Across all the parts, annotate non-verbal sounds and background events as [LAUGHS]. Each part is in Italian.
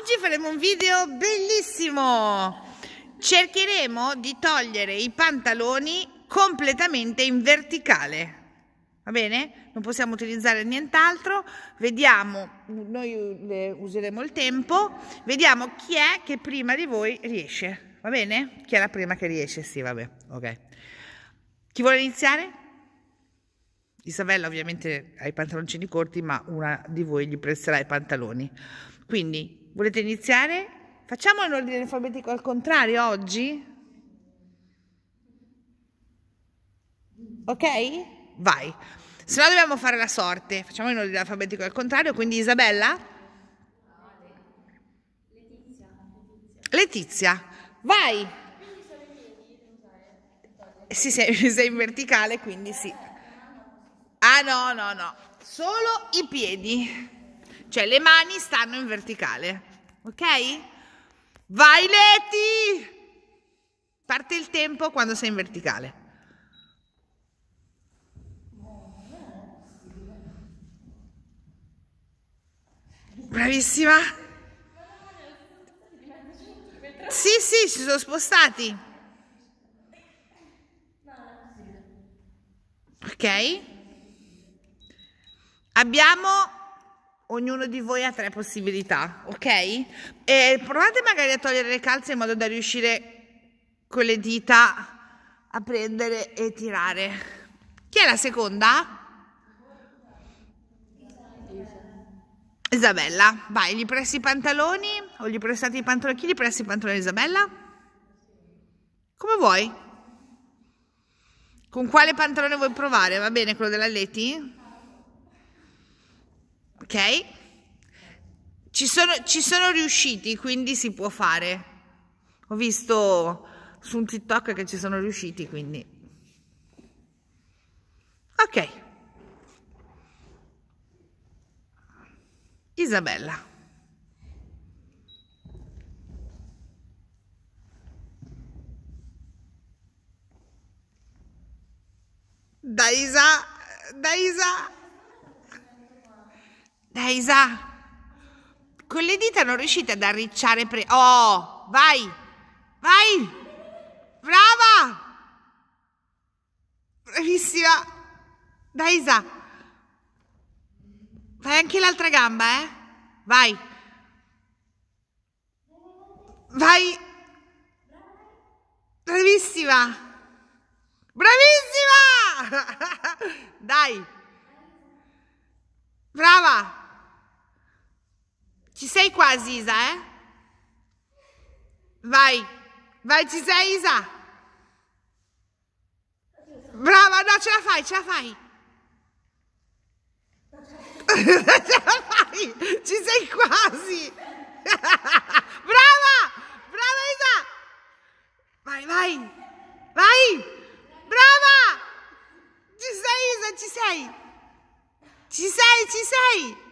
Oggi faremo un video bellissimo! Cercheremo di togliere i pantaloni completamente in verticale. Va bene? Non possiamo utilizzare nient'altro. Vediamo, noi eh, useremo il tempo. Vediamo chi è che prima di voi riesce. Va bene? Chi è la prima che riesce? Sì, vabbè, ok. Chi vuole iniziare? Isabella ovviamente ha i pantaloncini corti, ma una di voi gli presterà i pantaloni. Quindi Volete iniziare? Facciamo in ordine alfabetico al contrario oggi? Ok? Vai. Se no dobbiamo fare la sorte. Facciamo in ordine alfabetico al contrario, quindi Isabella? Letizia, vai! Sì, sei, [LAUGHS] sei in verticale, quindi sì. Ah no, no, no, solo i piedi. Cioè le mani stanno in verticale, ok? Vai Leti! Parte il tempo quando sei in verticale. Bravissima! Sì, sì, si sono spostati. Ok? Abbiamo ognuno di voi ha tre possibilità, ok? E provate magari a togliere le calze in modo da riuscire con le dita a prendere e tirare. Chi è la seconda? Isabella, vai, gli presti i pantaloni o gli prestate i pantaloni? Chi gli presta i pantaloni a Isabella? Come vuoi? Con quale pantalone vuoi provare? Va bene quello della Leti? ok? Ci sono, ci sono riusciti, quindi si può fare. Ho visto su un TikTok che ci sono riusciti, quindi... Ok. Isabella. Daisa, Daisa. Dai, Isa. Con le dita non riuscite ad arricciare pre... Oh, vai! Vai! Brava! Bravissima! Dai, Isa. Fai anche l'altra gamba, eh? Vai! Vai! Bravissima! Bravissima! [LAUGHS] Dai! Brava! Ci sei quasi Isa, eh? Vai, vai, ci sei Isa? Brava, no, ce la fai, ce la fai. [LAUGHS] ce la fai, ci sei quasi. [LAUGHS] brava, brava Isa. Vai, vai, vai. Brava. Ci sei Isa, ci sei. Ci sei, ci sei.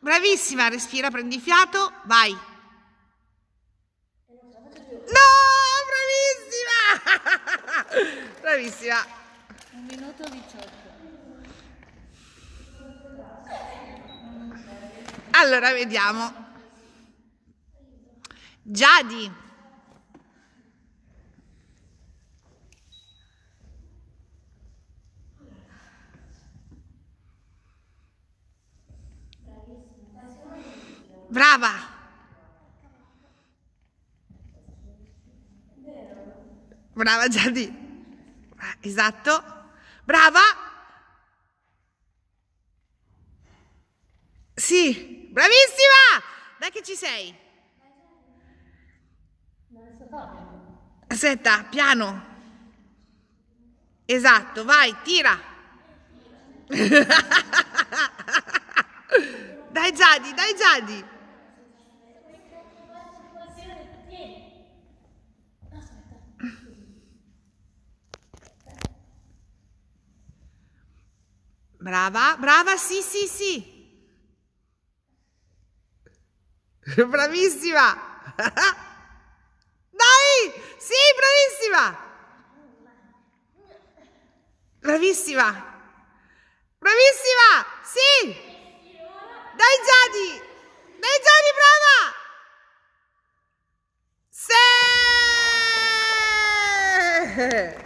Bravissima, respira, prendi fiato, vai. No, bravissima! [LAUGHS] bravissima. Un minuto 18. Allora, vediamo. Giadi. Brava! Brava Giadi. Ah, esatto. Brava. Sì, bravissima! Dai che ci sei. Aspetta, piano. Esatto, vai, tira. [LAUGHS] Dai Giadi, dai Giadi. Brava, brava, sì, sì, sì. [LAUGHS] Bravissima! [LAUGHS] Dai! Sì, bravissima! Bravissima! Bravissima! Sì! Dai Giadi! Dai Giadi,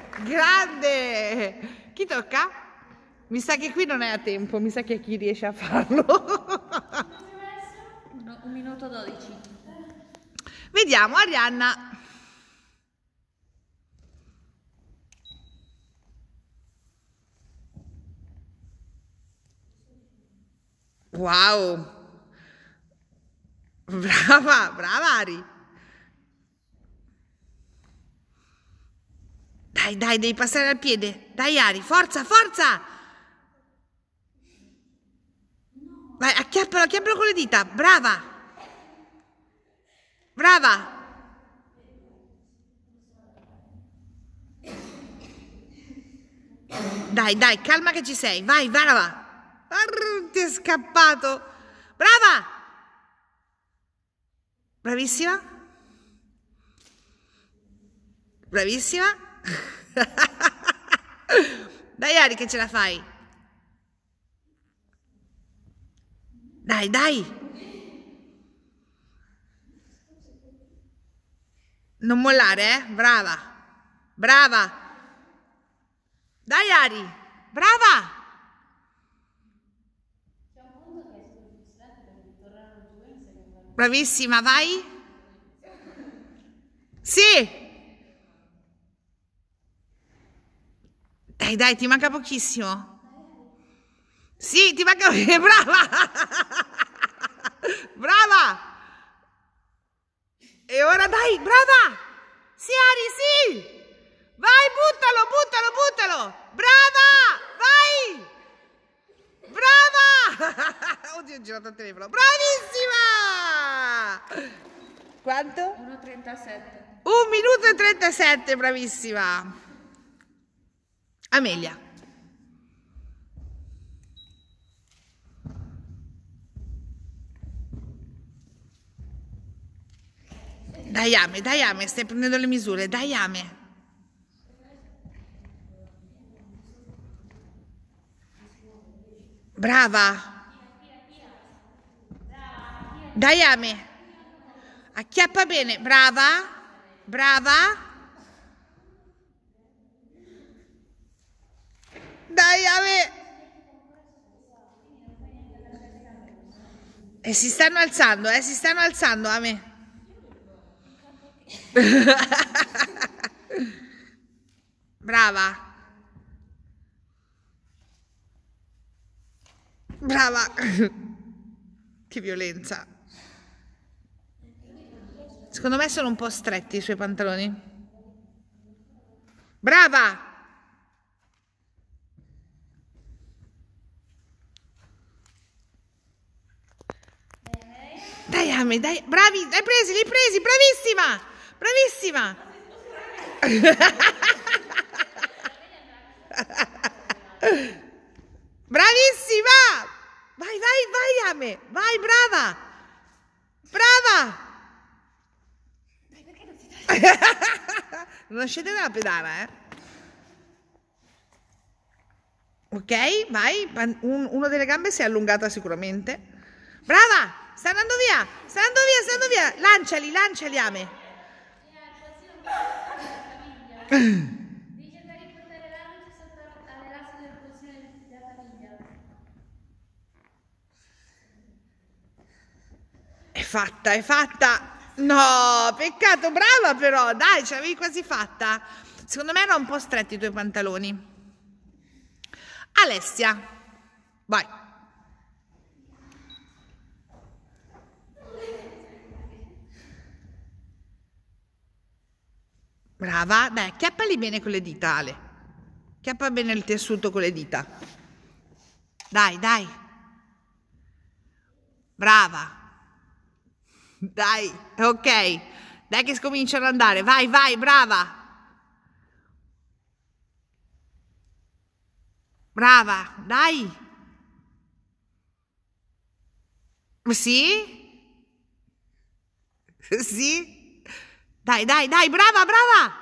brava! Sì! [LAUGHS] Grande! Chi tocca? Mi sa che qui non è a tempo, mi sa che chi riesce a farlo. [LAUGHS] un minuto 12. Vediamo Arianna. Wow! Brava, brava Ari! Dai, dai, devi passare al piede. Dai Ari, forza, forza! Vai, acchiappalo, acchiappalo con le dita. Brava. Brava. Dai, dai, calma che ci sei. Vai, brava. Arr, ti è scappato. Brava. Bravissima. Bravissima. [LAUGHS] dai, Ari, che ce la fai. Dai, dai! Non mollare, eh? Brava! Brava! Dai, Ari! Brava! Bravissima, vai! Sì! Dai, dai, ti manca pochissimo. Sì, ti manca... [LAUGHS] Brava! 37. 1 minuto e 37, bravissima. Amelia. Dai Ame, dai Ame, stai prendendo le misure, dai Ame. Brava. Dai Ame. Acchiappa bene, brava, brava. Dai, Ave. E eh, si stanno alzando, eh, si stanno alzando, Ave. [LAUGHS] brava. Brava. [LAUGHS] che violenza. Secondo me sono un po' stretti i suoi pantaloni. Brava! Dai Ami, dai, bravi, li hai presi, li hai presi, bravissima, bravissima. [LAUGHS] bravissima! Vai, vai, vai Ame, vai, brava, brava non scende dalla pedana, eh. Ok, vai. Un, una delle gambe si è allungata sicuramente. Brava! Sta andando via! Sta andando via, sta andando via! Lanciali, lanciali, Ame! È fatta, è fatta! No, peccato, brava però, dai, ce l'avevi quasi fatta. Secondo me erano un po' stretti i tuoi pantaloni. Alessia, vai. Brava, dai, chiappali bene con le dita, Ale. Chiappa bene il tessuto con le dita. Dai, dai. Brava. Dai, ok. Dai che scominciano ad andare. Vai, vai, brava. Brava, dai. Sì? Sì? Dai, dai, dai, brava, brava.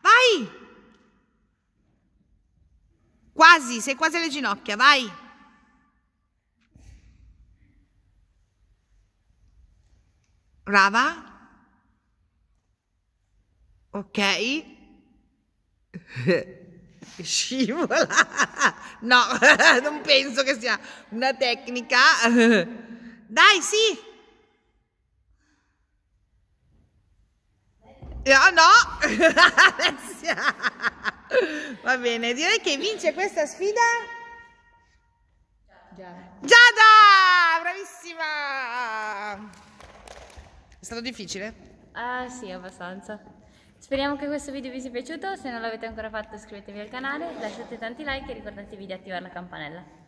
Vai. Quasi, sei quasi alle ginocchia, vai. Brava. Ok. [LAUGHS] Scivola. No, [LAUGHS] non penso che sia una tecnica. [LAUGHS] Dai, sì. Eh, oh, no, no. Va bene, direi che vince questa sfida. Giada, Giada bravissima. È stato difficile? Ah sì, abbastanza. Speriamo che questo video vi sia piaciuto, se non l'avete ancora fatto iscrivetevi al canale, lasciate tanti like e ricordatevi di attivare la campanella.